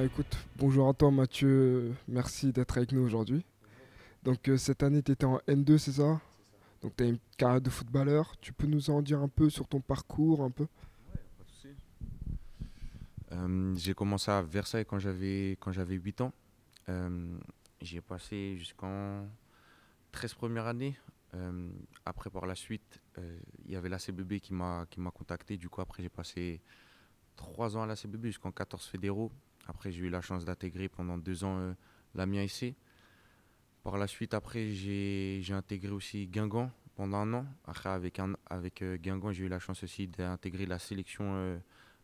Bah, écoute, bonjour à toi Mathieu, merci d'être avec nous aujourd'hui. Donc euh, cette année tu étais en N2 c'est ça Donc tu as une carrière de footballeur, tu peux nous en dire un peu sur ton parcours un peu euh, J'ai commencé à Versailles quand j'avais, quand j'avais 8 ans. Euh, j'ai passé jusqu'en 13 première année. après par la suite, il y avait la CBB qui m'a, qui m'a contacté. Du coup après j'ai passé 3 ans à la CBB jusqu'en 14 fédéraux. Après, j'ai eu la chance d'intégrer pendant deux ans la euh, l'Amiens ici. Par la suite, après, j'ai intégré aussi Guingamp pendant un an. Après, avec, avec euh, Guingamp, j'ai eu la chance aussi d'intégrer la sélection euh,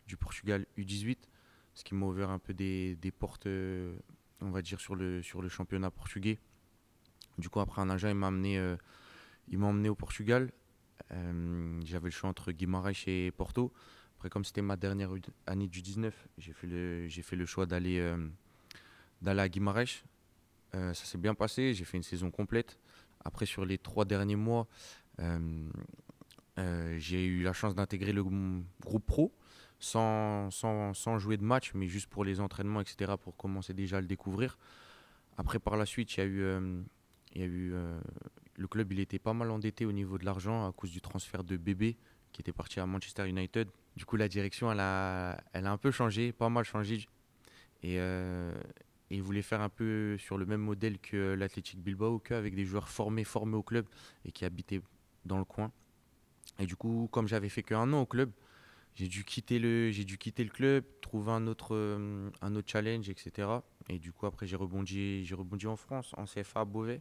du Portugal U18, ce qui m'a ouvert un peu des, portes, on va dire, sur le, sur le championnat portugais. Du coup, après un agent, il m'a amené, il emmené au Portugal. J'avais le choix entre Guimarães et Porto. Après, comme c'était ma dernière année du 19, j'ai fait le, j'ai fait le choix d'aller, euh, à Guimarães. Euh, ça s'est bien passé, j'ai fait une saison complète. Après, sur les trois derniers mois, euh, j'ai eu la chance d'intégrer le groupe pro sans, sans, jouer de match, mais juste pour les entraînements, etc., pour commencer déjà à le découvrir. Après, par la suite, il y eu, eu le club il était pas mal endetté au niveau de l'argent à cause du transfert de Bébé qui était parti à Manchester United. Du coup, la direction, elle a, elle a un peu changé, pas mal changé. Et, euh, il voulait faire un peu sur le même modèle que l'Athletic Bilbao, avec des joueurs formés, formés au club et qui habitaient dans le coin. Et du coup, comme j'avais fait qu'un an au club, j'ai dû quitter le, j'ai dû quitter le club, trouver un autre, euh, un autre challenge, etc. Et du coup, après, j'ai rebondi, j'ai rebondi en France, en CFA à Beauvais.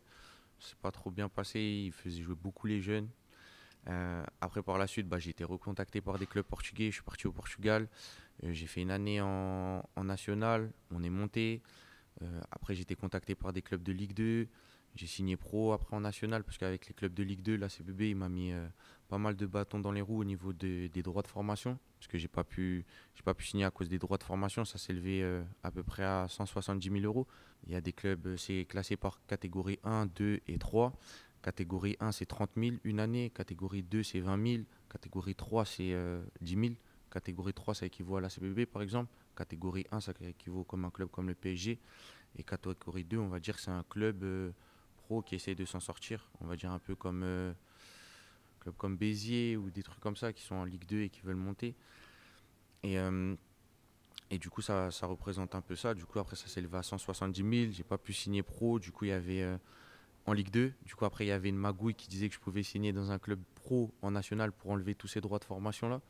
C'est pas trop bien passé. Ils faisaient jouer beaucoup les jeunes. Euh, après, par la suite, bah, j'ai été recontacté par des clubs portugais. Je suis parti au Portugal. Euh, j'ai fait une année en, national. On est monté. Euh, après, j'ai été contacté par des clubs de Ligue 2. J'ai signé pro après en national parce qu'avec les clubs de Ligue 2, la CBB, il m'a mis pas mal de bâtons dans les roues au niveau des droits de formation parce que j'ai pas pu pas pu signer à cause des droits de formation. Ça s'est élevé à peu près à 170 000 euros. Il y a des clubs, c'est classé par catégorie 1, 2 et 3. Catégorie 1, c'est 30 000 une année. Catégorie 2, c'est 20 000. Catégorie 3, c'est 10 euh, 000. Catégorie 3, ça équivaut à la CBB par exemple. Catégorie 1, ça équivaut comme un club comme le PSG. Et catégorie 2, on va dire que c'est un club euh, pro qui essaie de s'en sortir. On va dire un peu comme, euh, club comme Béziers ou des trucs comme ça qui sont en Ligue 2 et qui veulent monter. Et, et du coup, ça, ça, représente un peu ça. Du coup, après, ça s'est élevé à 170 000. J'ai pas pu signer pro. Du coup, il y avait en Ligue 2. Du coup, après, il y avait une magouille qui disait que je pouvais signer dans un club pro en national pour enlever tous ces droits de formation-là.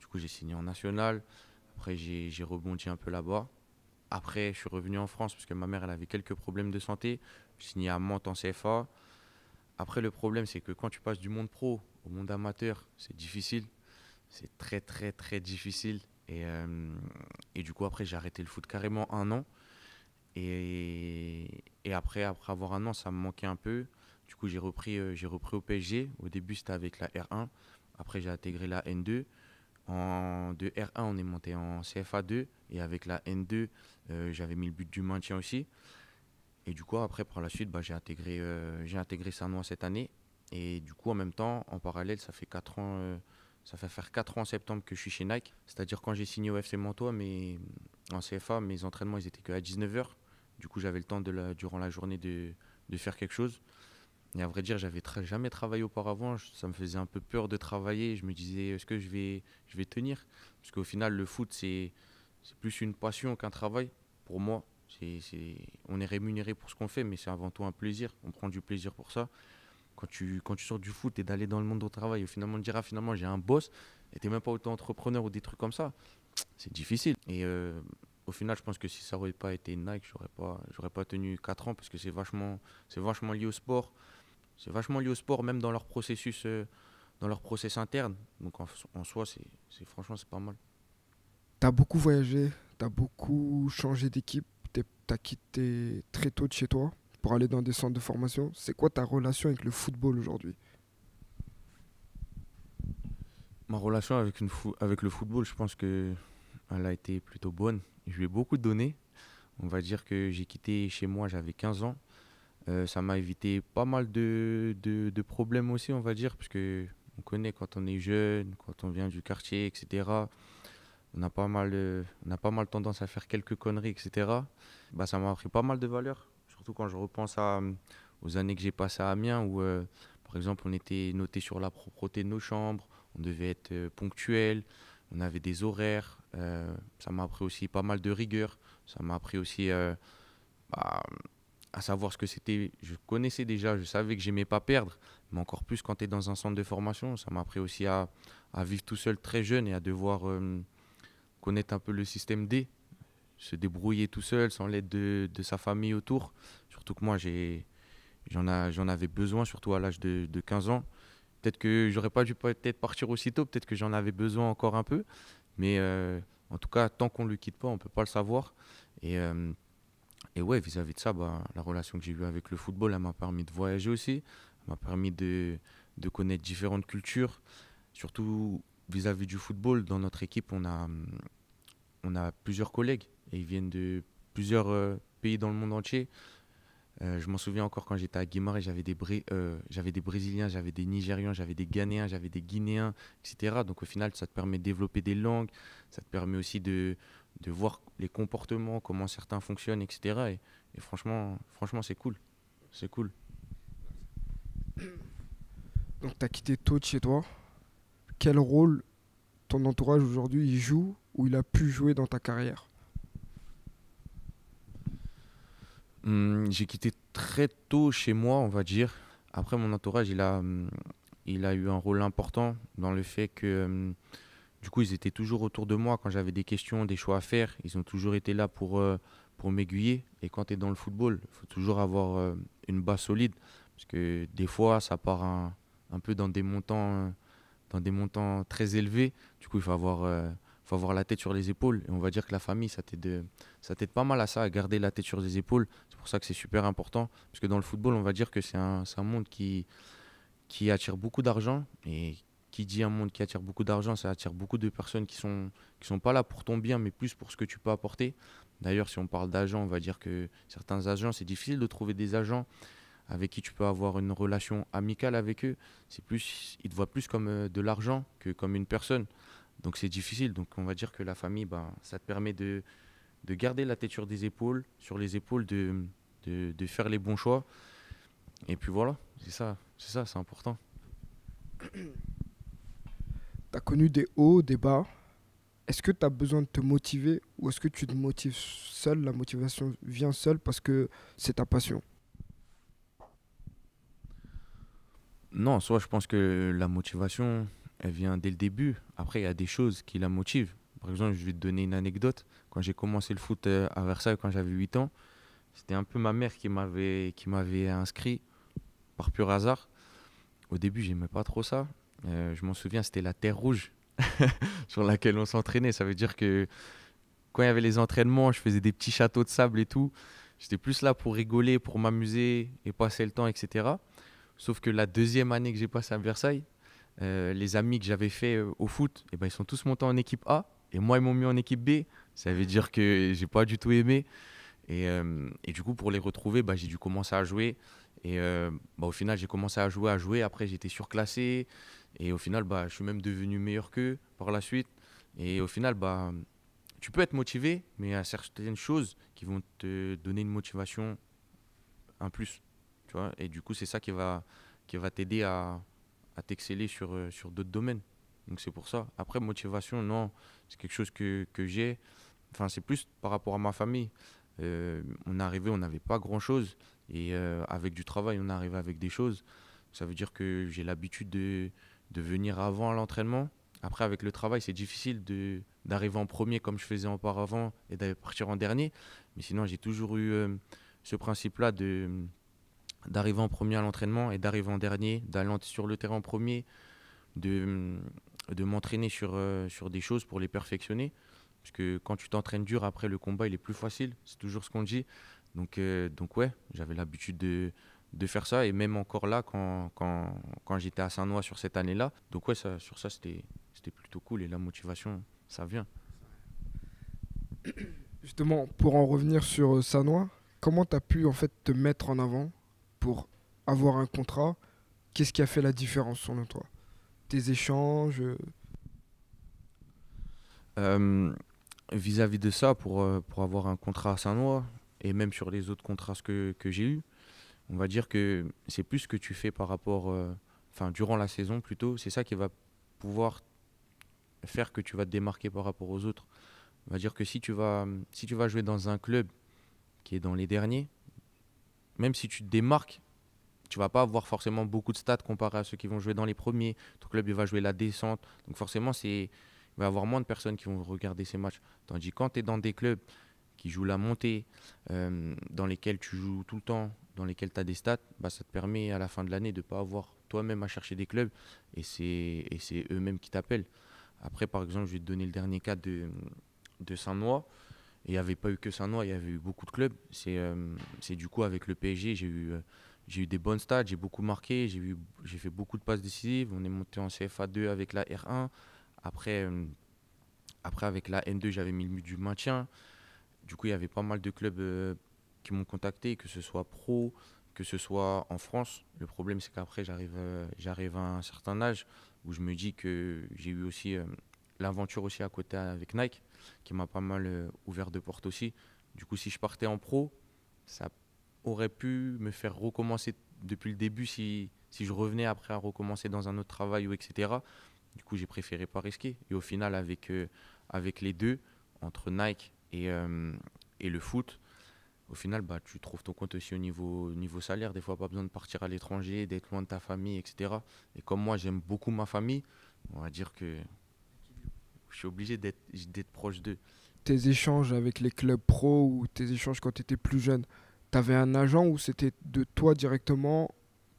Du coup, j'ai signé en national. Après, j'ai rebondi un peu là-bas. Après, je suis revenu en France parce que ma mère, elle avait quelques problèmes de santé. j'ai signé à Mantes en CFA. Après, le problème, c'est que quand tu passes du monde pro au monde amateur, c'est difficile. C'est très, très, très difficile. et euh, du coup, après, j'ai arrêté le foot carrément un an. Et, et après, après avoir un an, ça me manquait un peu. Du coup, j'ai repris, euh, j'ai repris au PSG. Au début, c'était avec la R1. Après, j'ai intégré la N2. En, de R1, on est monté en CFA2. Et avec la N2, euh, j'avais mis le but du maintien aussi. Et du coup, après, par la suite, bah, j'ai intégré, euh, j'ai intégré cette année. Et du coup, en même temps, en parallèle, ça fait 4 ans, ça fait faire 4 ans en septembre que je suis chez Nike. C'est-à-dire quand j'ai signé au FC Montois, mais en CFA, mes entraînements, ils étaient qu'à 19h. Du coup, j'avais le temps de durant la journée de, faire quelque chose. Et à vrai dire, j'avais n'avais jamais travaillé auparavant. ça me faisait un peu peur de travailler. Je me disais, est-ce que je vais, je vais tenir Parce qu'au final, le foot, c'est plus une passion qu'un travail. Pour moi, on est rémunéré pour ce qu'on fait, mais c'est avant tout un plaisir. On prend du plaisir pour ça. Quand tu, quand tu sors du foot et d'aller dans le monde au travail, finalement, on dira finalement, j'ai un boss, et tu même pas autant entrepreneur ou des trucs comme ça c'est difficile. Et euh, au final, je pense que si ça n'avait pas été Nike, j'aurais pas, pas tenu 4 ans parce que c'est vachement, c'est vachement lié au sport. C'est vachement lié au sport, même dans leur processus, euh, dans leur process interne. Donc en, soi, c'est, c'est franchement, c'est pas mal. Tu as beaucoup voyagé, tu as beaucoup changé d'équipe, tu as quitté très tôt de chez toi pour aller dans des centres de formation. C'est quoi ta relation avec le football aujourd'hui Ma relation avec, le football, je pense qu'elle a été plutôt bonne. Je lui ai beaucoup donné. On va dire que j'ai quitté chez moi, j'avais 15 ans. Euh, ça m'a évité pas mal de, problèmes aussi, on va dire, parce que on connaît quand on est jeune, quand on vient du quartier, etc. On a pas mal, euh, pas mal tendance à faire quelques conneries, etc. Bah, ça m'a appris pas mal de valeur. surtout quand je repense aux années que j'ai passées à Amiens, où euh, par exemple on était noté sur la propreté de nos chambres, on devait être euh, ponctuel, on avait des horaires. Euh, ça m'a appris aussi pas mal de rigueur. Ça m'a appris aussi euh, bah, à savoir ce que c'était. Je connaissais déjà, je savais que j'aimais pas perdre, mais encore plus quand tu es dans un centre de formation. Ça m'a appris aussi à, vivre tout seul très jeune et à devoir connaître un peu le système D, se débrouiller tout seul sans l'aide de, sa famille autour. Surtout que moi, j'en avais besoin, surtout à l'âge de 15 ans. Peut-être que j'aurais pas dû peut-être partir aussitôt, peut-être que j'en avais besoin encore un peu. Mais euh, en tout cas, tant qu'on ne le quitte pas, on ne peut pas le savoir. Et, euh, et ouais, vis-à-vis de ça, bah, la relation que j'ai eue avec le football, elle m'a permis de voyager aussi, elle m'a permis de, connaître différentes cultures. Surtout vis-à-vis du football, dans notre équipe, on a, on a plusieurs collègues et ils viennent de plusieurs euh, pays dans le monde entier. Euh, je m'en souviens encore quand j'étais à Guimard et j'avais des, euh, des Brésiliens, j'avais des Nigérians, j'avais des Ghanéens, j'avais des Guinéens, etc. Donc au final, ça te permet de développer des langues, ça te permet aussi de, voir les comportements, comment certains fonctionnent, etc. Et, franchement, franchement c'est cool. C'est cool. Donc tu as quitté tôt de chez toi. Quel rôle ton entourage aujourd'hui joue ou il a pu jouer dans ta carrière Hum, j'ai quitté très tôt chez moi, on va dire. Après, mon entourage, il a, hum, il a eu un rôle important dans le fait que, hum, du coup, ils étaient toujours autour de moi quand j'avais des questions, des choix à faire. Ils ont toujours été là pour, euh, pour m'aiguiller. Et quand tu es dans le football, il faut toujours avoir euh, une base solide. Parce que des fois, ça part un, peu dans des montants euh, dans des montants très élevés. Du coup, il faut avoir, faut avoir la tête sur les épaules. Et on va dire que la famille, ça t'aide pas mal à ça, à garder la tête sur les épaules, c'est pour ça que c'est super important. Parce que dans le football, on va dire que c'est un, monde qui, qui attire beaucoup d'argent. Et qui dit un monde qui attire beaucoup d'argent, ça attire beaucoup de personnes qui sont, qui sont pas là pour ton bien, mais plus pour ce que tu peux apporter. D'ailleurs, si on parle d'agents, on va dire que certains agents, c'est difficile de trouver des agents avec qui tu peux avoir une relation amicale avec eux. C'est plus, ils te voient plus comme euh, de l'argent que comme une personne. Donc c'est difficile. Donc on va dire que la famille, ben, ça te permet de, de garder la tête sur des épaules, sur les épaules, de, de, faire les bons choix. Et puis voilà, c'est ça, c'est ça, c'est important. Tu as connu des hauts, des bas. Est-ce que tu as besoin de te motiver ou est-ce que tu te motives seul La motivation vient seule parce que c'est ta passion Non, soit je pense que la motivation, elle vient dès le début. Après, il y a des choses qui la motivent. Par exemple, je vais te donner une anecdote. Quand j'ai commencé le foot euh, à Versailles, quand j'avais 8 ans, c'était un peu ma mère qui m'avait qui m'avait inscrit par pur hasard. Au début, j'aimais pas trop ça. Euh, je m'en souviens, c'était la terre rouge sur laquelle on s'entraînait. Ça veut dire que quand il y avait les entraînements, je faisais des petits châteaux de sable et tout. J'étais plus là pour rigoler, pour m'amuser et passer le temps, etc. Sauf que la deuxième année que j'ai passé à Versailles, euh, les amis que j'avais fait au foot, eh ben, ils sont tous montés en équipe A. Et moi, ils m'ont mis en équipe B. Ça veut dire que j'ai pas du tout aimé. Et, euh, du coup, pour les retrouver, bah, j'ai dû commencer à jouer. Et euh, bah, au final, j'ai commencé à jouer, à jouer. Après, j'étais surclassé. Et au final, bah, je suis même devenu meilleur qu'eux par la suite. Et au final, bah, tu peux être motivé, mais il y a certaines choses qui vont te donner une motivation, un plus. Tu vois et du coup, c'est ça qui va, qui va t'aider à, t'exceller sur, euh, sur d'autres domaines. Donc c'est pour ça. Après, motivation, non, c'est quelque chose que, j'ai. Enfin, c'est plus par rapport à ma famille. Euh, on est arrivé, on n'avait pas grand-chose. Et euh, avec du travail, on est arrivé avec des choses. Ça veut dire que j'ai l'habitude de, venir avant à l'entraînement. Après, avec le travail, c'est difficile de, d'arriver en premier comme je faisais auparavant et d'aller partir en dernier. Mais sinon, j'ai toujours eu euh, ce principe-là de, d'arriver en premier à l'entraînement et d'arriver en dernier, d'aller sur le terrain en premier, de, de m'entraîner sur, euh, sur des choses pour les perfectionner. Parce que quand tu t'entraînes dur, après le combat, il est plus facile. C'est toujours ce qu'on dit. Donc, euh, donc ouais, j'avais l'habitude de, faire ça. Et même encore là, quand, quand, quand j'étais à Saint-Nois sur cette année-là. Donc ouais, ça, sur ça, c'était plutôt cool. Et la motivation, ça vient. Justement, pour en revenir sur euh, Saint-Noix, comment tu as pu en fait te mettre en avant pour avoir un contrat Qu'est-ce qui a fait la différence selon toi tes échanges euh. Euh, Vis-à-vis de ça, pour, euh, pour avoir un contrat à Saint-Nois, et même sur les autres contrats que, j'ai eu on va dire que c'est plus ce que tu fais par rapport, enfin durant la saison plutôt, c'est ça qui va pouvoir faire que tu vas te démarquer par rapport aux autres. On va dire que si tu vas, si tu vas jouer dans un club qui est dans les derniers, même si tu te démarques, tu vas pas avoir forcément beaucoup de stats comparé à ceux qui vont jouer dans les premiers. Ton club il va jouer la descente. Donc forcément, il va y avoir moins de personnes qui vont regarder ces matchs. Tandis que quand tu es dans des clubs qui jouent la montée, euh, dans lesquels tu joues tout le temps, dans lesquels tu as des stats, bah, ça te permet à la fin de l'année de ne pas avoir toi-même à chercher des clubs et c'est eux-mêmes qui t'appellent. Après, par exemple, je vais te donner le dernier cas de, Saint-Nois. Et il n'y avait pas eu que Saint-Nois, il y avait eu beaucoup de clubs. C'est euh, du coup avec le PSG, j'ai eu... Euh, j'ai eu des bonnes stats, j'ai beaucoup marqué, j'ai fait beaucoup de passes décisives. On est monté en CFA2 avec la R1. Après, euh, après avec la N2, j'avais mis le but du maintien. Du coup, il y avait pas mal de clubs euh, qui m'ont contacté, que ce soit pro, que ce soit en France. Le problème, c'est qu'après, j'arrive euh, j'arrive à un certain âge où je me dis que j'ai eu aussi l'aventure aussi à côté avec Nike, qui m'a pas mal ouvert de portes aussi. Du coup, si je partais en pro, ça aurait pu me faire recommencer depuis le début si, si je revenais après à recommencer dans un autre travail ou etc. Du coup, j'ai préféré pas risquer. Et au final, avec, euh, avec les deux, entre Nike et, euh, et le foot, au final, bah, tu trouves ton compte aussi au niveau, niveau salaire. Des fois, pas besoin de partir à l'étranger, d'être loin de ta famille, etc. Et comme moi, j'aime beaucoup ma famille, on va dire que je suis obligé d'être proche d'eux. Tes échanges avec les clubs pro ou tes échanges quand tu étais plus jeune, tu avais un agent ou c'était de toi directement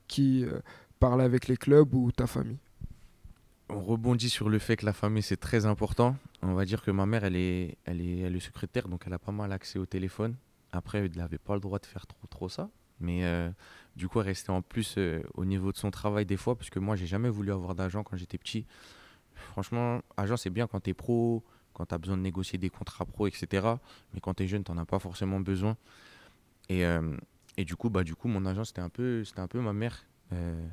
qui euh, parlait avec les clubs ou ta famille On rebondit sur le fait que la famille, c'est très important. On va dire que ma mère, elle est, elle est, elle secrétaire, donc elle a pas mal accès au téléphone. Après, elle n'avait pas le droit de faire trop, trop ça. Mais euh, du coup, elle restait en plus euh, au niveau de son travail des fois, parce que moi, j'ai jamais voulu avoir d'agent quand j'étais petit. Franchement, agent, c'est bien quand tu es pro, quand tu as besoin de négocier des contrats pro, etc. Mais quand tu es jeune, tu n'en as pas forcément besoin. Euh, et, du coup, bah, du coup, mon agent, c'était un, peu, c'était un peu ma mère. Euh,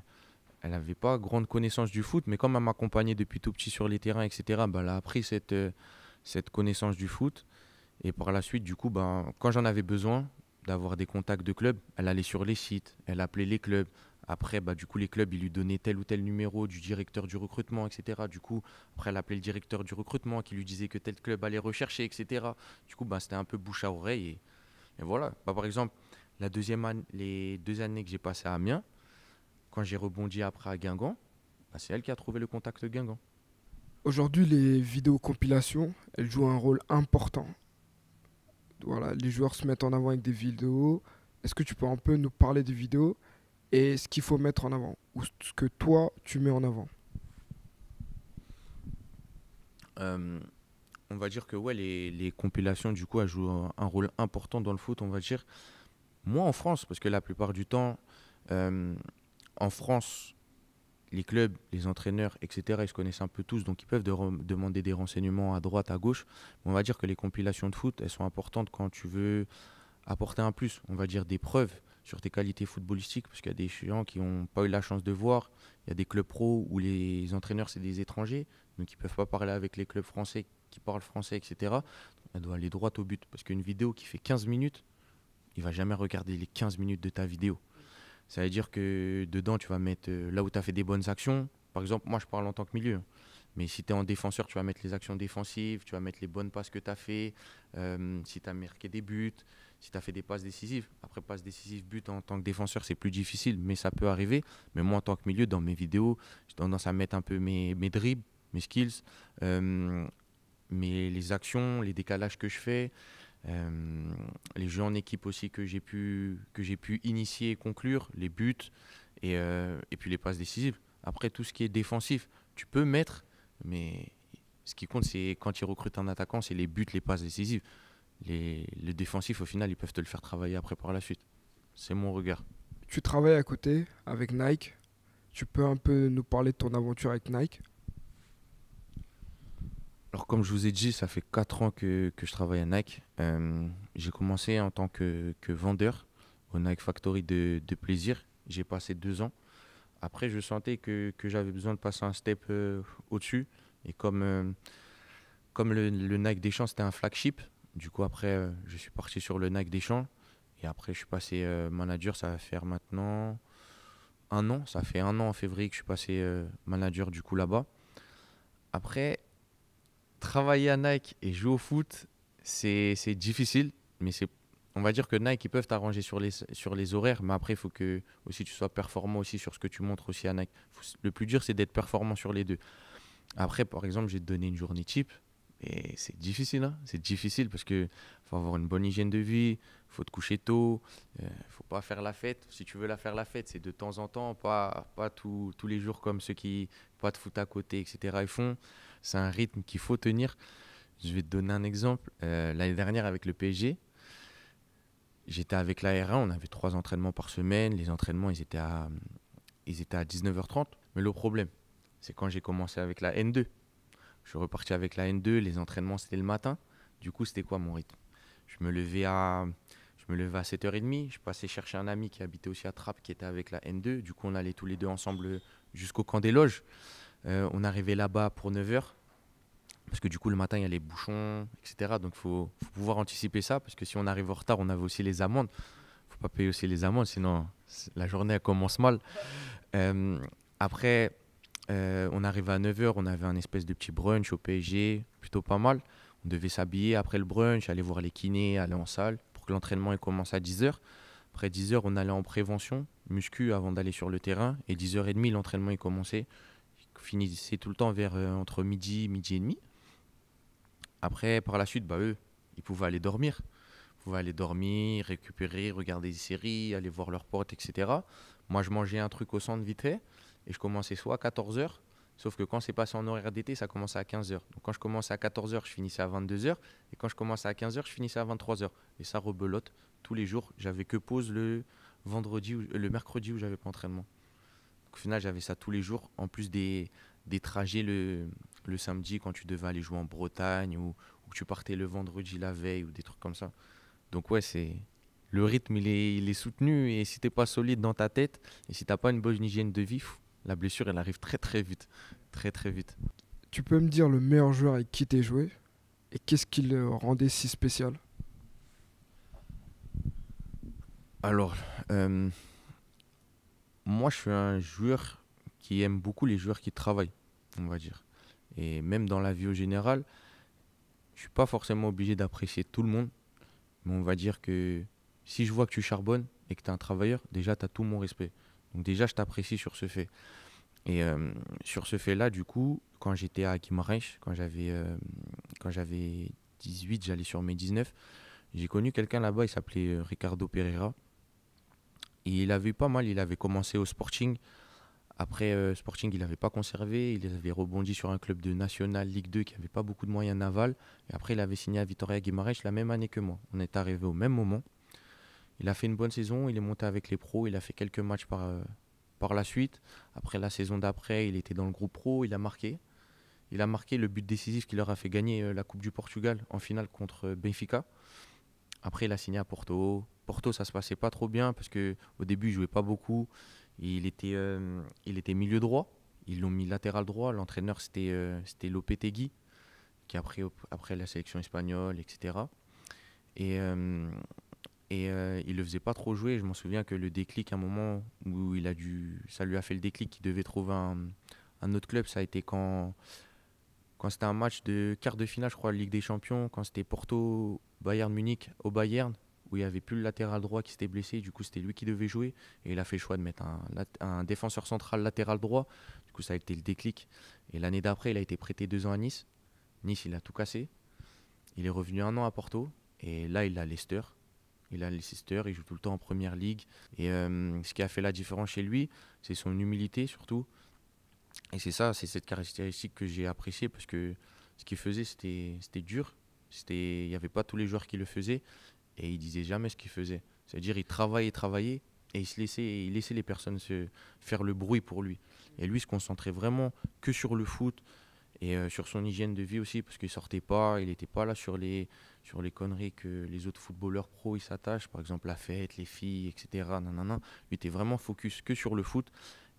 elle n'avait pas grande connaissance du foot, mais comme elle m'accompagnait depuis tout petit sur les terrains, etc., bah, elle a appris cette, euh, cette connaissance du foot. Et par la suite, du coup, bah quand j'en avais besoin d'avoir des contacts de clubs, elle allait sur les sites, elle appelait les clubs. Après, bah, du coup, les clubs, ils lui donnaient tel ou tel numéro du directeur du recrutement, etc. Du coup, après, elle appelait le directeur du recrutement qui lui disait que tel club allait rechercher, etc. Du coup, bah c'était un peu bouche à oreille. Et et voilà. Bah, par exemple, la deuxième les deux années que j'ai passées à Amiens, quand j'ai rebondi après à Guingamp, bah, c'est elle qui a trouvé le contact Guingamp. Aujourd'hui, les vidéos compilations, elles jouent un rôle important. Voilà, les joueurs se mettent en avant avec des vidéos. Est-ce que tu peux un peu nous parler des vidéos et ce qu'il faut mettre en avant ou ce que toi tu mets en avant euh, on va dire que ouais, les, compilations, du coup, jouent un rôle important dans le foot, on va dire. moi en France, parce que la plupart du temps, euh, en France, les clubs, les entraîneurs, etc., ils se connaissent un peu tous, donc ils peuvent demander des renseignements à droite, à gauche. on va dire que les compilations de foot, elles sont importantes quand tu veux apporter un plus, on va dire des preuves sur tes qualités footballistiques, parce qu'il y a des gens qui n'ont pas eu la chance de voir. Il y a des clubs pro où les entraîneurs, c'est des étrangers, donc ils ne peuvent pas parler avec les clubs français qui parle français, etc., elle doit aller droit au but. Parce qu'une vidéo qui fait 15 minutes, il va jamais regarder les 15 minutes de ta vidéo. Ça veut dire que dedans, tu vas mettre euh, là où tu as fait des bonnes actions. Par exemple, moi, je parle en tant que milieu. Mais si tu es en défenseur, tu vas mettre les actions défensives, tu vas mettre les bonnes passes que tu as fait, euh, si tu as marqué des buts, si tu as fait des passes décisives. Après, passes décisives, but en tant que défenseur, c'est plus difficile, mais ça peut arriver. Mais moi, en tant que milieu, dans mes vidéos, j'ai tendance à mettre un peu mes, mes dribbles, mes skills, euh, mais les actions, les décalages que je fais, euh, les jeux en équipe aussi que j'ai pu, que pu initier et conclure, les buts et, euh, et, puis les passes décisives. Après, tout ce qui est défensif, tu peux mettre, mais ce qui compte, c'est quand ils recrutent un attaquant, c'est les buts, les passes décisives. Les, le défensif, au final, ils peuvent te le faire travailler après par la suite. C'est mon regard. Tu travailles à côté avec Nike. Tu peux un peu nous parler de ton aventure avec Nike alors, comme je vous ai dit, ça fait 4 ans que, je travaille à Nike. Euh, j'ai commencé en tant que, vendeur au Nike Factory de, plaisir. J'ai passé 2 ans. Après, je sentais que, j'avais besoin de passer un step euh, au-dessus. Et comme, euh, comme le, Nike Deschamps, c'était un flagship, du coup, après, je suis parti sur le Nike Deschamps. Et après, je suis passé manager, ça va faire maintenant un an. Ça fait un an en février que je suis passé manager, du coup, là-bas. Après, travailler à Nike et jouer au foot, c'est difficile, mais on va dire que Nike, ils peuvent t'arranger sur les, sur les horaires, mais après, il faut que aussi tu sois performant aussi sur ce que tu montres aussi à Nike. le plus dur, c'est d'être performant sur les deux. Après, par exemple, j'ai donné une journée type, et c'est difficile, hein. c'est difficile parce qu'il faut avoir une bonne hygiène de vie, faut te coucher tôt, il euh, faut pas faire la fête. Si tu veux la faire la fête, c'est de temps en temps, pas, pas tous les jours comme ceux qui pas de foot à côté, etc. Ils font. C'est un rythme qu'il faut tenir. Je vais te donner un exemple. Euh, l'année dernière, avec le PSG, j'étais avec r 1 On avait trois entraînements par semaine. Les entraînements, ils étaient à, ils étaient à 19h30. Mais le problème, c'est quand j'ai commencé avec la N2. Je suis reparti avec la N2. Les entraînements, c'était le matin. Du coup, c'était quoi mon rythme Je me levais à. Je me levais à 7h30, je passais chercher un ami qui habitait aussi à Trappes, qui était avec la N2. Du coup, on allait tous les deux ensemble jusqu'au camp des loges. Euh, on arrivait là-bas pour 9h. Parce que du coup, le matin, il y a les bouchons, etc. Donc, il faut, pouvoir anticiper ça. Parce que si on arrive en retard, on avait aussi les amendes. Il faut pas payer aussi les amendes, sinon la journée commence mal. Euh, après, euh, on arrivait à 9h, on avait un espèce de petit brunch au PSG, plutôt pas mal. On devait s'habiller après le brunch, aller voir les kinés, aller en salle pour que l'entraînement commence à 10h. Après 10h, on allait en prévention, muscu, avant d'aller sur le terrain. Et 10h30, l'entraînement est commencé. Finissait tout le temps vers euh, entre midi, midi et demi. Après, par la suite, bah, eux, ils pouvaient aller dormir. Ils pouvaient aller dormir, récupérer, regarder des séries, aller voir leurs potes, etc. Moi, je mangeais un truc au centre vitré et je commençais soit à 14h, sauf que quand c'est passé en horaire d'été, ça commençait à 15h. Donc quand je commençais à 14h, je finissais à 22h et quand je commençais à 15h, je finissais à 23h. Et ça rebelote tous les jours. J'avais que pause le vendredi, ou, le mercredi où j'avais pas entraînement au final, j'avais ça tous les jours, en plus des, trajets le, le samedi quand tu devais aller jouer en Bretagne ou, tu partais le vendredi la veille ou des trucs comme ça. Donc ouais, c'est le rythme, il est, il est soutenu et si t'es pas solide dans ta tête et si t'as pas une bonne hygiène de vie, la blessure, elle arrive très très vite. Très très vite. Tu peux me dire le meilleur joueur avec qui t'es joué et qu'est-ce qui le euh, rendait si spécial Alors, euh, moi, je suis un joueur qui aime beaucoup les joueurs qui travaillent, on va dire. Et même dans la vie au général, je ne suis pas forcément obligé d'apprécier tout le monde. Mais on va dire que si je vois que tu charbonnes et que tu es un travailleur, déjà, tu as tout mon respect. Donc déjà, je t'apprécie sur ce fait. Et euh, sur ce fait-là, du coup, quand j'étais à Guimarães, quand j'avais euh, quand j'avais 18, j'allais sur mes 19, j'ai connu quelqu'un là-bas, il s'appelait euh, Ricardo Pereira il avait eu pas mal, il avait commencé au Sporting. Après euh, Sporting, il n'avait pas conservé, il avait rebondi sur un club de National Ligue 2 qui n'avait pas beaucoup de moyens navals. Et après, il avait signé à Vitoria Guimarães la même année que moi. On est arrivé au même moment. Il a fait une bonne saison, il est monté avec les pros, il a fait quelques matchs par, euh, par la suite. Après la saison d'après, il était dans le groupe pro, il a marqué. Il a marqué le but décisif qui leur a fait gagner euh, la Coupe du Portugal en finale contre Benfica. Après, il a signé à Porto, Porto, ça se passait pas trop bien parce que au début, il jouait pas beaucoup. Il était, euh, il était milieu droit. Ils l'ont mis latéral droit. L'entraîneur, c'était euh, Lopetegui, qui après, après la sélection espagnole, etc. Et, il et euh, il le faisait pas trop jouer. Je m'en souviens que le déclic, à un moment où il a dû, ça lui a fait le déclic, qu'il devait trouver un, autre club, ça a été quand, quand c'était un match de quart de finale, je crois, Ligue des Champions, quand c'était Porto, Bayern Munich, au Bayern où il n'y avait plus le latéral droit qui s'était blessé, du coup c'était lui qui devait jouer, et il a fait le choix de mettre un, défenseur central latéral droit, du coup ça a été le déclic, et l'année d'après il a été prêté deux ans à Nice, Nice il a tout cassé, il est revenu un an à Porto, et là il a Leicester, il a Leicester, il joue tout le temps en Première Ligue, et euh, ce qui a fait la différence chez lui, c'est son humilité surtout, et c'est ça, c'est cette caractéristique que j'ai appréciée, parce que ce qu'il faisait c'était dur, il n'y avait pas tous les joueurs qui le faisaient et il disait jamais ce qu'il faisait. C'est-à-dire, il travaillait, travaillait, et il, se laissait, il laissait les personnes se faire le bruit pour lui. Et lui il se concentrait vraiment que sur le foot et euh, sur son hygiène de vie aussi, parce qu'il sortait pas, il n'était pas là sur les, sur les conneries que les autres footballeurs pros s'attachent, par exemple la fête, les filles, etc. non. Il était vraiment focus que sur le foot.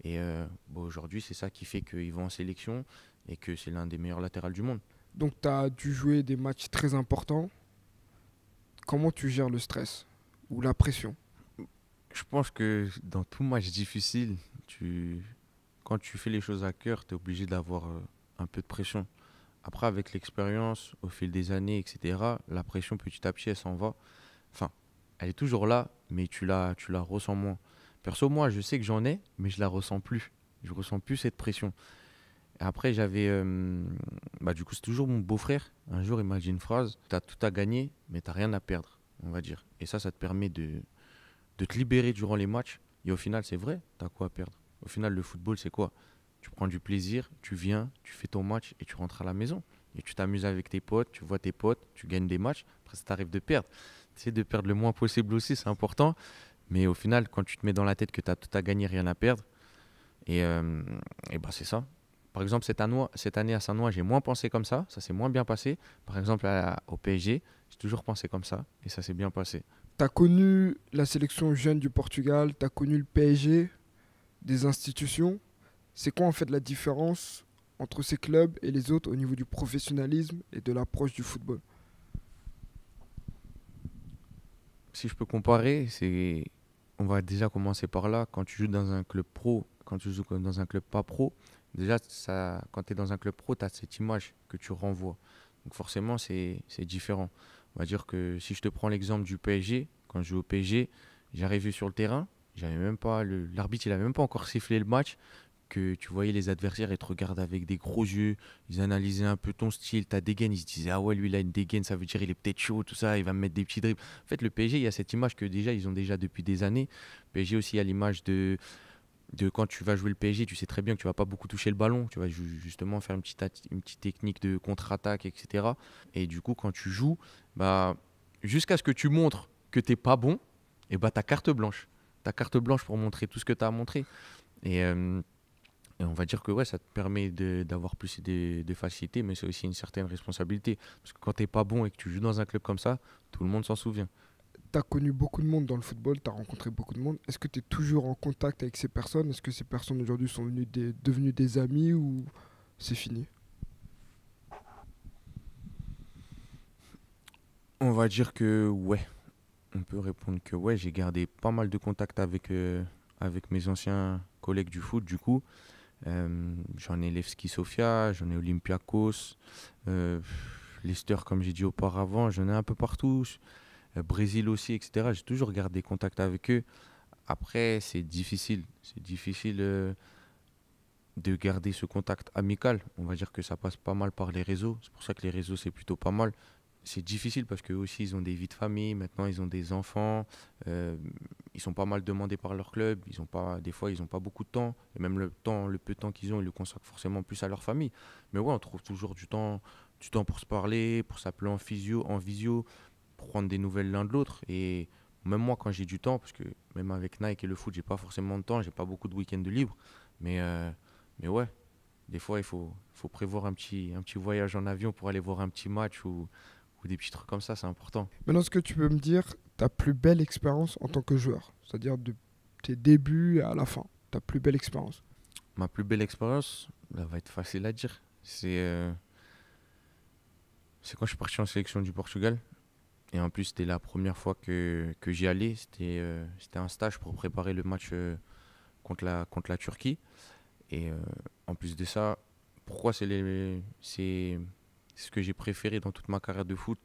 Et euh, aujourd'hui, c'est ça qui fait qu'ils vont en sélection et que c'est l'un des meilleurs latérales du monde. Donc tu as dû jouer des matchs très importants comment tu gères le stress ou la pression Je pense que dans tout match difficile, quand tu fais les choses à cœur, tu es obligé d'avoir euh, un peu de pression. Après, avec l'expérience, au fil des années, etc., la pression petit à petit, elle s'en va. Enfin, elle est toujours là, mais tu la, tu la ressens moins. Perso, moi, je sais que j'en ai, mais je la ressens plus. Je ressens plus cette pression. Après, j'avais. Euh, bah, du coup, c'est toujours mon beau-frère. Un jour, il m'a dit une phrase Tu as tout à gagner, mais t'as rien à perdre, on va dire. Et ça, ça te permet de, de te libérer durant les matchs. Et au final, c'est vrai, tu t'as quoi à perdre Au final, le football, c'est quoi Tu prends du plaisir, tu viens, tu fais ton match et tu rentres à la maison. Et tu t'amuses avec tes potes, tu vois tes potes, tu gagnes des matchs. Après, ça t'arrive de perdre. C'est de perdre le moins possible aussi, c'est important. Mais au final, quand tu te mets dans la tête que tu as tout à gagner, rien à perdre, et, euh, et bah, c'est ça. Par exemple, cette année, cette année à saint noix j'ai moins pensé comme ça, ça s'est moins bien passé. Par exemple, au PSG, j'ai toujours pensé comme ça et ça s'est bien passé. Tu as connu la sélection jeune du Portugal, tu as connu le PSG, des institutions. C'est quoi en fait la différence entre ces clubs et les autres au niveau du professionnalisme et de l'approche du football Si je peux comparer, c'est on va déjà commencer par là. Quand tu joues dans un club pro, quand tu joues dans un club pas pro, déjà, ça, quand tu es dans un club pro, tu as cette image que tu renvoies. Donc forcément, c'est différent. On va dire que si je te prends l'exemple du PSG, quand je joue au PSG, j'arrivais sur le terrain, j'avais même pas l'arbitre, il avait même pas encore sifflé le match que tu voyais les adversaires, ils te regardent avec des gros yeux, ils analysaient un peu ton style, ta dégaine, ils se disaient ah ouais lui il a une dégaine, ça veut dire il est peut-être chaud, tout ça, il va me mettre des petits dribbles. En fait le PSG, il y a cette image que déjà ils ont déjà depuis des années. Le PSG aussi a l'image de de quand tu vas jouer le PSG, tu sais très bien que tu vas pas beaucoup toucher le ballon, tu vas justement faire une petite, technique de contre-attaque, etc. Et du coup, quand tu joues, bah, jusqu'à ce que tu montres que t'es pas bon, et eh bah ta carte blanche, Tu as carte blanche pour montrer tout ce que tu as à euh, Et, on va dire que ouais, ça te permet d'avoir plus de, de facilité, mais c'est aussi une certaine responsabilité. Parce que quand t'es pas bon et que tu joues dans un club comme ça, tout le monde s'en souvient tu as connu beaucoup de monde dans le football, tu as rencontré beaucoup de monde. Est-ce que tu es toujours en contact avec ces personnes Est-ce que ces personnes aujourd'hui sont venues devenues des amis ou c'est fini On va dire que ouais. On peut répondre que ouais, j'ai gardé pas mal de contacts avec, euh, avec mes anciens collègues du foot du coup. Euh, j'en ai Levski Sofia, j'en ai Olympiakos, euh, comme j'ai dit auparavant, j'en ai un peu partout. Euh, Brésil aussi, etc. J'ai toujours gardé contact avec eux. Après, c'est difficile. C'est difficile euh, de garder ce contact amical. On va dire que ça passe pas mal par les réseaux. C'est pour ça que les réseaux, c'est plutôt pas mal. C'est difficile parce qu'eux aussi, ils ont des vies de famille. Maintenant, ils ont des enfants. Euh, ils sont pas mal demandés par leur club. Ils ont pas, des fois, ils n'ont pas beaucoup de temps. Et même le temps, le peu de temps qu'ils ont, ils le consacrent forcément plus à leur famille. Mais ouais, on trouve toujours du temps, du temps pour se parler, pour s'appeler en physio, en visio prendre des nouvelles l'un de l'autre. Et même moi, quand j'ai du temps, parce que même avec Nike et le foot, j'ai pas forcément de temps, j'ai pas beaucoup de week-ends de libre. Mais, euh, mais ouais, des fois, il faut, faut prévoir un petit, un petit voyage en avion pour aller voir un petit match ou, des petits trucs comme ça, c'est important. Maintenant, ce que tu peux me dire, ta plus belle expérience en tant que joueur, c'est-à-dire de tes débuts à la fin, ta plus belle expérience Ma plus belle expérience, elle va être facile à dire. C'est euh, c'est quand je suis parti en sélection du Portugal. Et en plus, c'était la première fois que, que j'y allais. C'était euh, un stage pour préparer le match euh, contre, la, contre la Turquie. Et euh, en plus de ça, pourquoi c'est ce que j'ai préféré dans toute ma carrière de foot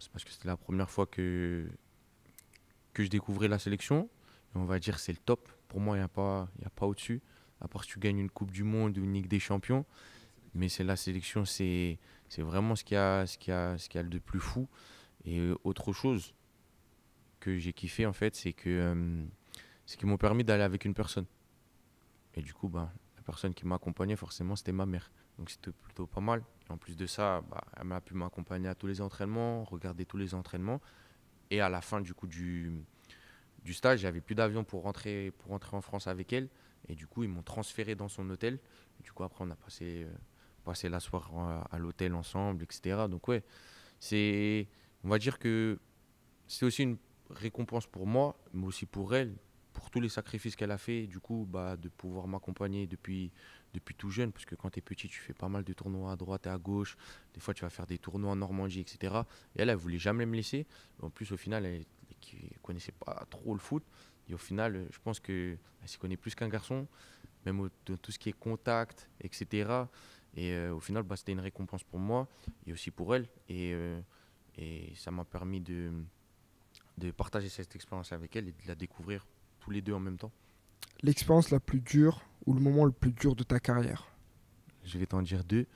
C'est parce que c'était la première fois que, que je découvrais la sélection. on va dire que c'est le top. Pour moi, il n'y a pas, pas au-dessus. À part si tu gagnes une Coupe du Monde ou une Ligue des Champions. Mais c'est la sélection, c'est vraiment ce qu'il a, ce y a de plus fou. Et euh, autre chose que j'ai kiffé, en fait, c'est que euh, ce qui qu'ils m'ont permis d'aller avec une personne. Et du coup, bah, la personne qui m'accompagnait, forcément, c'était ma mère. Donc c'était plutôt pas mal. en plus de ça, bah, elle m'a pu m'accompagner à tous les entraînements, regarder tous les entraînements. Et à la fin du coup du, du stage, j'avais plus d'avion pour rentrer, pour rentrer en France avec elle. Et du coup, ils m'ont transféré dans son hôtel. du coup, après, on a passé, euh, passé la soirée à, à l'hôtel ensemble, etc. Donc ouais, c'est on va dire que c'est aussi une récompense pour moi, mais aussi pour elle, pour tous les sacrifices qu'elle a fait, du coup, bah, de pouvoir m'accompagner depuis, depuis tout jeune, parce que quand tu es petit, tu fais pas mal de tournois à droite et à gauche, des fois tu vas faire des tournois en Normandie, etc. Et elle, elle voulait jamais me laisser. En plus, au final, elle, ne connaissait pas trop le foot. Et au final, je pense qu'elle s'y connaît plus qu'un garçon, même dans tout ce qui est contact, etc. Et euh, au final, bah, c'était une récompense pour moi et aussi pour elle. Et euh, et ça m'a permis de, de partager cette expérience avec elle et de la découvrir tous les deux en même temps. L'expérience la plus dure ou le moment le plus dur de ta carrière Je vais t'en dire deux.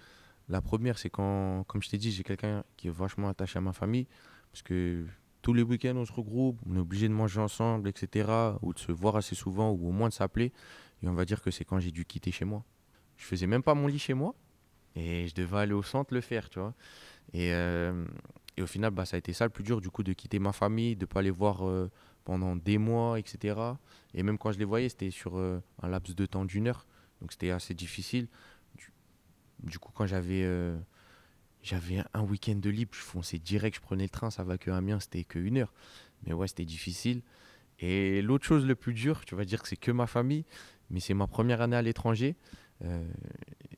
La première, c'est quand, comme je t'ai dit, j'ai quelqu'un qui est vachement attaché à ma famille, parce que tous les week-ends, on se regroupe, on est obligé de manger ensemble, etc., ou de se voir assez souvent, ou au moins de s'appeler. Et on va dire que c'est quand j'ai dû quitter chez moi. Je faisais même pas mon lit chez moi, et je devais aller au centre le faire, tu vois. Et euh, et au final, bah, ça a été ça le plus dur, du coup, de quitter ma famille, de ne pas les voir euh, pendant des mois, etc. Et même quand je les voyais, c'était sur euh, un laps de temps d'une heure. Donc c'était assez difficile. Du, coup, quand j'avais euh, j'avais un week-end de libre, je fonçais direct, je prenais le train, ça va que Amiens, c'était que une heure. Mais ouais, c'était difficile. Et l'autre chose le plus dur, tu vas dire que c'est que ma famille, mais c'est ma première année à l'étranger. Euh,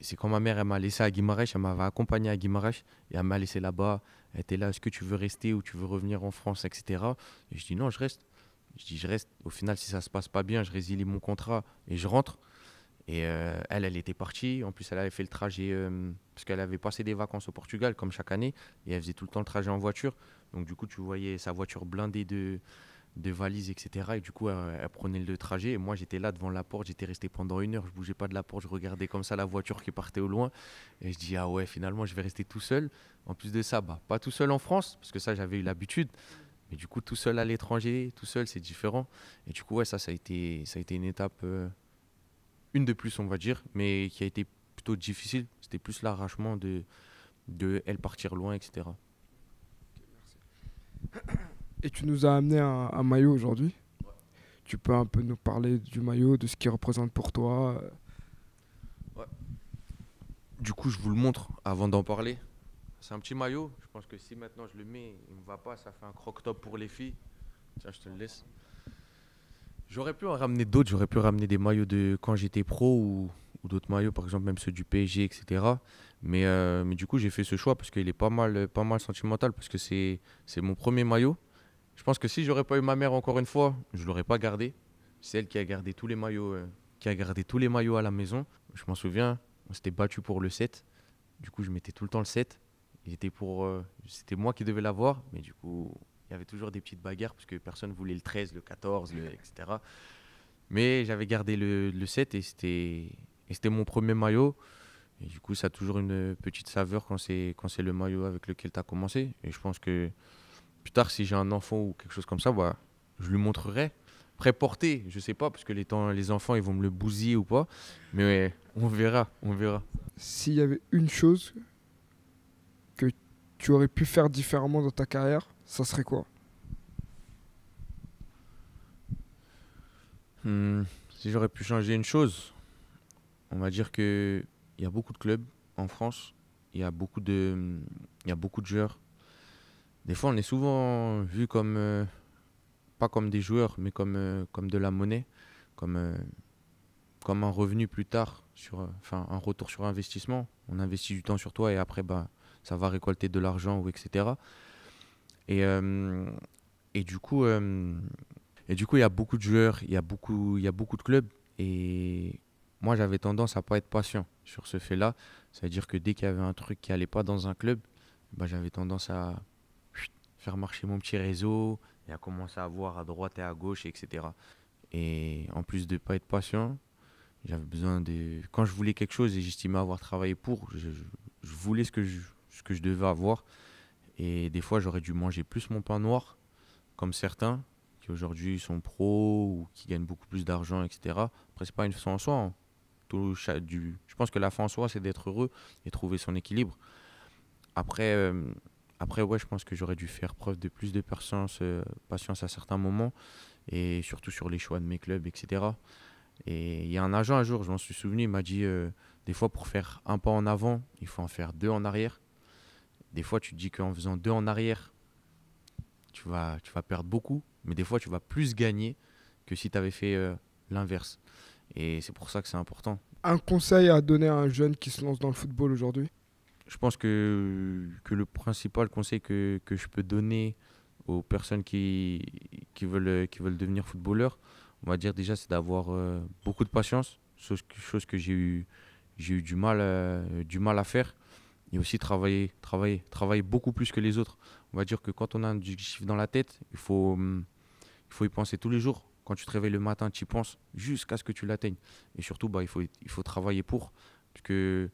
c'est quand ma mère, elle m'a laissé à Guimarães, elle m'avait accompagné à Guimarães et elle m'a laissé là-bas. Elle était là, est-ce que tu veux rester ou tu veux revenir en France, etc. Et je dis non, je reste. Je dis je reste. Au final, si ça se passe pas bien, je résilie mon contrat et je rentre. Et euh, elle, elle était partie. En plus, elle avait fait le trajet euh, parce qu'elle avait passé des vacances au Portugal comme chaque année et elle faisait tout le temps le trajet en voiture. Donc du coup, tu voyais sa voiture blindée de de valises, etc. Et du coup, elle, prenait le trajet. Et moi, j'étais là devant la porte. J'étais resté pendant une heure. Je bougeais pas de la porte. Je regardais comme ça la voiture qui partait au loin. Et je dis, ah ouais, finalement, je vais rester tout seul. En plus de ça, bah, pas tout seul en France, parce que ça, j'avais eu l'habitude. Mais du coup, tout seul à l'étranger, tout seul, c'est différent. Et du coup, ça, ça a été, ça a été une étape, euh, une de plus, on va dire, mais qui a été plutôt difficile. C'était plus l'arrachement de, de elle partir loin, etc. Et tu nous as amené un, maillot aujourd'hui. Tu peux un peu nous parler du maillot, de ce qu'il représente pour toi euh. ouais. Du coup, je vous le montre avant d'en parler. C'est un petit maillot. Je pense que si maintenant je le mets, il ne me va pas. Ça fait un croque-top pour les filles. Tiens, je te le laisse. J'aurais pu en ramener d'autres. J'aurais pu ramener des maillots de quand j'étais pro ou, d'autres maillots, par exemple, même ceux du PSG, etc. Mais, euh, mais du coup, j'ai fait ce choix parce qu'il est pas mal, pas mal sentimental parce que c'est mon premier maillot. Je pense que si j'aurais pas eu ma mère encore une fois, je l'aurais pas gardé. C'est elle qui a gardé tous les maillots, euh, qui a gardé tous les maillots à la maison. Je m'en souviens, on s'était battu pour le 7. Du coup, je mettais tout le temps le 7. Il était pour, euh, c'était moi qui devais l'avoir, mais du coup, il y avait toujours des petites bagarres parce que personne voulait le 13, le 14, etc. Mais j'avais gardé le, 7 et c'était, mon premier maillot. Et du coup, ça a toujours une petite saveur quand c'est, quand c'est le maillot avec lequel tu as commencé. Et je pense que plus tard, si j'ai un enfant ou quelque chose comme ça, voilà, bah, je lui montrerai. Préporté, je sais pas, parce que les, enfants, ils vont me le bousiller ou pas. Mais on verra, on verra. S'il y avait une chose que tu aurais pu faire différemment dans ta carrière, ça serait quoi hmm, Si j'aurais pu changer une chose, on va dire qu'il y a beaucoup de clubs en France, il y il y a beaucoup de joueurs des fois, on est souvent vu comme, euh, pas comme des joueurs, mais comme, euh, comme de la monnaie, comme, euh, comme un revenu plus tard, sur, enfin un retour sur investissement. On investit du temps sur toi et après, bah, ça va récolter de l'argent, ou etc. Et, et du coup, et du coup, il y a beaucoup de joueurs, il y, a beaucoup, y a beaucoup de clubs. Et moi, j'avais tendance à pas être patient sur ce fait-là. C'est-à-dire que dès qu'il y avait un truc qui allait pas dans un club, bah, j'avais tendance à faire marcher mon petit réseau et à commencer à voir à droite et à gauche, etc. Et en plus de pas être patient, j'avais besoin de. Quand je voulais quelque chose et j'estimais avoir travaillé pour, je, voulais ce que je, ce que je devais avoir. Et des fois, j'aurais dû manger plus mon pain noir, comme certains qui aujourd'hui sont pros ou qui gagnent beaucoup plus d'argent, etc. Après, c'est pas une façon en soi. Hein. du... Je pense que la fin en soi, c'est d'être heureux et trouver son équilibre. Après, euh, après, ouais, je pense que j'aurais dû faire preuve de plus de patience, euh, patience à certains moments, et surtout sur les choix de mes clubs, etc. Et il y a un agent un jour, je m'en suis souvenu, il m'a dit euh, des fois pour faire un pas en avant, il faut en faire deux en arrière. Des fois, tu te dis qu'en faisant deux en arrière, tu vas, tu vas perdre beaucoup, mais des fois, tu vas plus gagner que si tu avais fait euh, l'inverse. Et c'est pour ça que c'est important. Un conseil à donner à un jeune qui se lance dans le football aujourd'hui je pense que, que le principal conseil que, que, je peux donner aux personnes qui, qui, veulent, qui veulent devenir footballeur, on va dire déjà, c'est d'avoir euh, beaucoup de patience, chose, que j'ai eu, j'ai eu du, mal, euh, du mal à faire. Et aussi travailler, travailler, travailler beaucoup plus que les autres. On va dire que quand on a un objectif dans la tête, il faut, il faut y penser tous les jours. Quand tu te réveilles le matin, tu y penses jusqu'à ce que tu l'atteignes. Et surtout, bah, il, faut, il faut travailler pour. que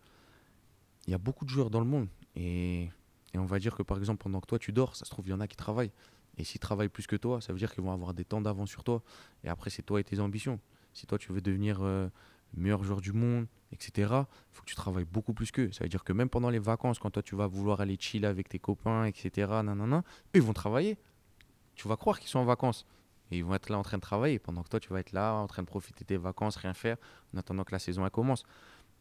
il y a beaucoup de joueurs dans le monde. Et, on va dire que par exemple, pendant que toi tu dors, ça se trouve, il y en a qui travaillent. Et s'ils travaillent plus que toi, ça veut dire qu'ils vont avoir des temps d'avance sur toi. Et après, c'est toi et tes ambitions. Si toi tu veux devenir euh, le meilleur joueur du monde, etc., il faut que tu travailles beaucoup plus qu'eux. Ça veut dire que même pendant les vacances, quand toi tu vas vouloir aller chiller avec tes copains, etc., eux ils vont travailler. Tu vas croire qu'ils sont en vacances. Et ils vont être là en train de travailler pendant que toi tu vas être là en train de profiter tes vacances, rien faire, en attendant que la saison elle commence.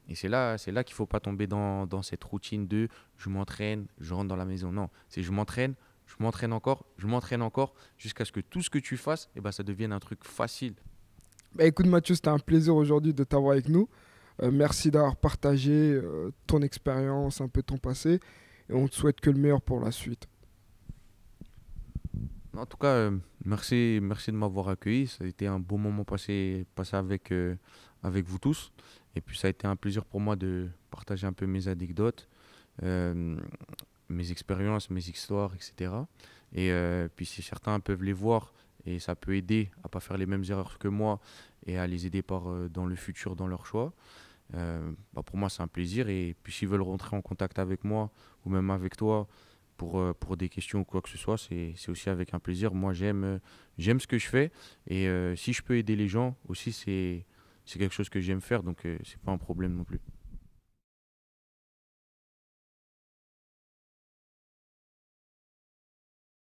Et c'est là, c'est là qu'il ne faut pas tomber dans, cette routine de je m'entraîne, je rentre dans la maison. Non, c'est je m'entraîne, je m'entraîne encore, je m'entraîne encore, jusqu'à ce que tout ce que tu fasses, eh ben, ça devienne un truc facile. Bah, écoute Mathieu, c'était un plaisir aujourd'hui de t'avoir avec nous. Euh, merci d'avoir partagé euh, ton expérience, un peu ton passé. Et on te souhaite que le meilleur pour la suite. En tout cas, euh, merci, merci de m'avoir accueilli. Ça a été un bon moment passé, passé avec, avec vous tous. Et puis ça a été un plaisir pour moi de partager un peu mes anecdotes, euh, mes expériences, mes histoires, etc. Et euh, puis si certains peuvent les voir et ça peut aider à pas faire les mêmes erreurs que moi et à les aider euh, dans le futur dans leur choix. Bah, pour moi c'est un plaisir et puis s'ils veulent rentrer en contact avec moi ou même avec toi pour, pour des questions ou quoi que ce soit c'est aussi avec un plaisir moi j'aime j'aime ce que je fais et si je peux aider les gens aussi c'est c'est quelque chose que j'aime faire, donc euh, c'est pas un problème non plus.